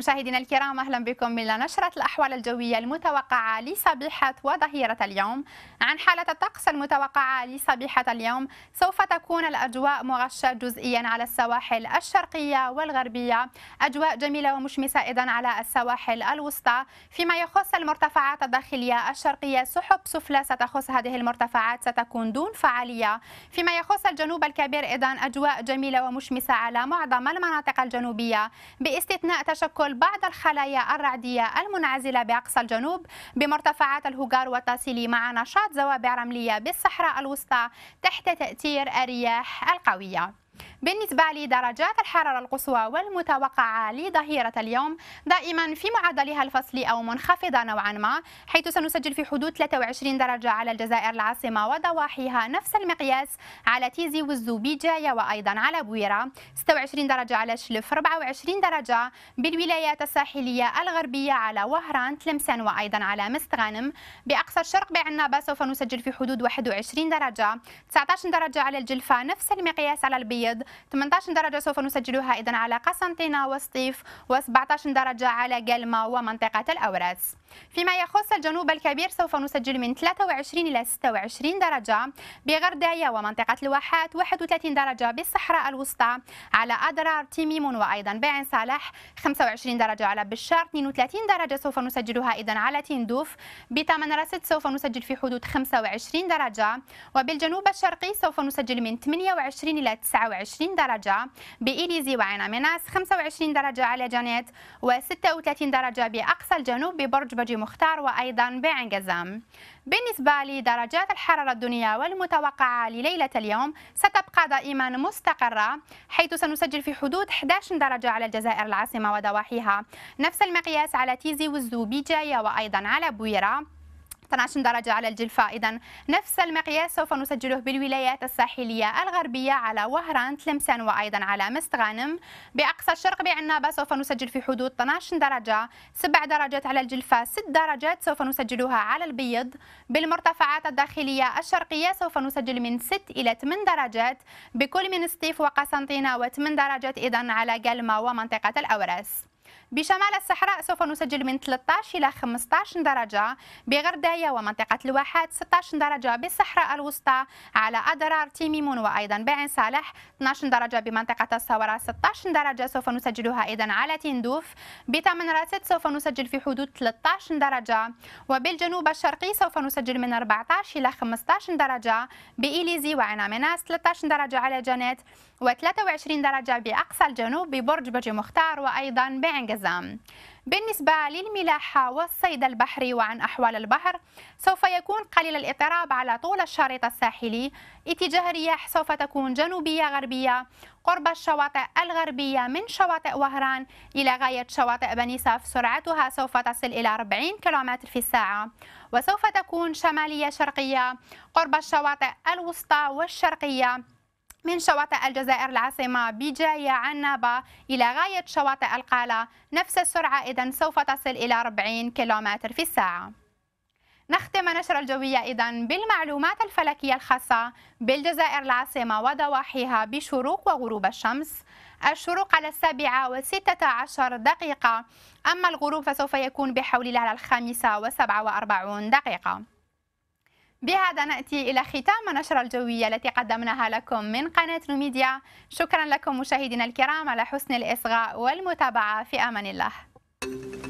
مشاهدينا الكرام أهلا بكم إلى نشرة الأحوال الجوية المتوقعة لصبيحة وظهيرة اليوم عن حالة الطقس المتوقعة لصبيحة اليوم سوف تكون الأجواء مغشة جزئيا على السواحل الشرقية والغربية أجواء جميلة ومشمسة أيضا على السواحل الوسطى فيما يخص المرتفعات الداخلية الشرقية سحب سفلى ستخص هذه المرتفعات ستكون دون فعالية فيما يخص الجنوب الكبير أيضا أجواء جميلة ومشمسة على معظم المناطق الجنوبية باستثناء تشكل تنقل بعض الخلايا الرعدية المنعزلة بأقصى الجنوب بمرتفعات الهجار والتاصيلي مع نشاط زوابع رملية بالصحراء الوسطى تحت تأثير الرياح القوية بالنسبة لدرجات الحرارة القصوى والمتوقعة لظهيرة اليوم دائما في معدلها الفصلي أو منخفضة نوعا ما حيث سنسجل في حدود 23 درجة على الجزائر العاصمة وضواحيها نفس المقياس على تيزي والزوبيجاية وأيضا على بويرة 26 درجة على شلف 24 درجة بالولايات الساحلية الغربية على وهران تلمسان وأيضا على مستغانم بأقصى الشرق بعنابة سوف نسجل في حدود 21 درجة 19 درجة على الجلفة نفس المقياس على البيض الأبيض 18 درجة سوف نسجلها إذا على قسنطينة وسطيف و17 درجة على قلمة ومنطقة الأوراس فيما يخص الجنوب الكبير سوف نسجل من 23 إلى 26 درجة بغرداية ومنطقة الواحات 31 درجة بالصحراء الوسطى على أدرار تيميمون وأيضا بعين صالح 25 درجة على بشار 32 درجة سوف نسجلها ايضا على تندوف بتمن رصد سوف نسجل في حدود 25 درجة وبالجنوب الشرقي سوف نسجل من 28 إلى 29 20 درجة بإليزي وعين 25 درجة على جانيت و36 درجة بأقصى الجنوب ببرج بجي مختار وأيضا قزام بالنسبة لدرجات الحرارة الدنيا والمتوقعة لليلة اليوم ستبقى دائما مستقرة حيث سنسجل في حدود 11 درجة على الجزائر العاصمة وضواحيها نفس المقياس على تيزي وزو بجاية وأيضا على بويرة 12 درجة على الجلفة إذا نفس المقياس سوف نسجله بالولايات الساحلية الغربية على وهران تلمسان وأيضا على مستغانم بأقصى الشرق بعنابة سوف نسجل في حدود 12 درجة 7 درجات على الجلفة 6 درجات سوف نسجلها على البيض بالمرتفعات الداخلية الشرقية سوف نسجل من 6 إلى 8 درجات بكل من سطيف وقسنطينة و8 درجات إذا على قلمة ومنطقة الأوراس بشمال الصحراء سوف نسجل من 13 إلى 15 درجة بغردايا ومنطقة الواحات 16 درجة بالصحراء الوسطى على أدرار تيميمون وأيضا بعين صالح 12 درجة بمنطقة الصورة 16 درجة سوف نسجلها أيضا على تندوف بتمن راسد سوف نسجل في حدود 13 درجة وبالجنوب الشرقي سوف نسجل من 14 إلى 15 درجة بإليزي وعنامناس 13 درجة على جنات و23 درجة بأقصى الجنوب ببرج برج مختار وأيضا بعين الجزم بالنسبة للملاحة والصيد البحري وعن أحوال البحر سوف يكون قليل الاضطراب على طول الشريط الساحلي اتجاه الرياح سوف تكون جنوبية غربية قرب الشواطئ الغربية من شواطئ وهران إلى غاية شواطئ بني بنيساف سرعتها سوف تصل إلى 40 كم في الساعة وسوف تكون شمالية شرقية قرب الشواطئ الوسطى والشرقية من شواطئ الجزائر العاصمة بجاية عنابة إلى غاية شواطئ القالة نفس السرعة إذا سوف تصل إلى 40 كيلومتر في الساعة نختم نشر الجوية إذا بالمعلومات الفلكية الخاصة بالجزائر العاصمة وضواحيها بشروق وغروب الشمس الشروق على السابعة وستة عشر دقيقة أما الغروب فسوف يكون بحول الله الخامسة وسبعة وأربعون دقيقة بهذا نأتي إلى ختام نشرة الجوية التي قدمناها لكم من قناة نوميديا شكرا لكم مشاهدينا الكرام على حسن الإصغاء والمتابعة في أمان الله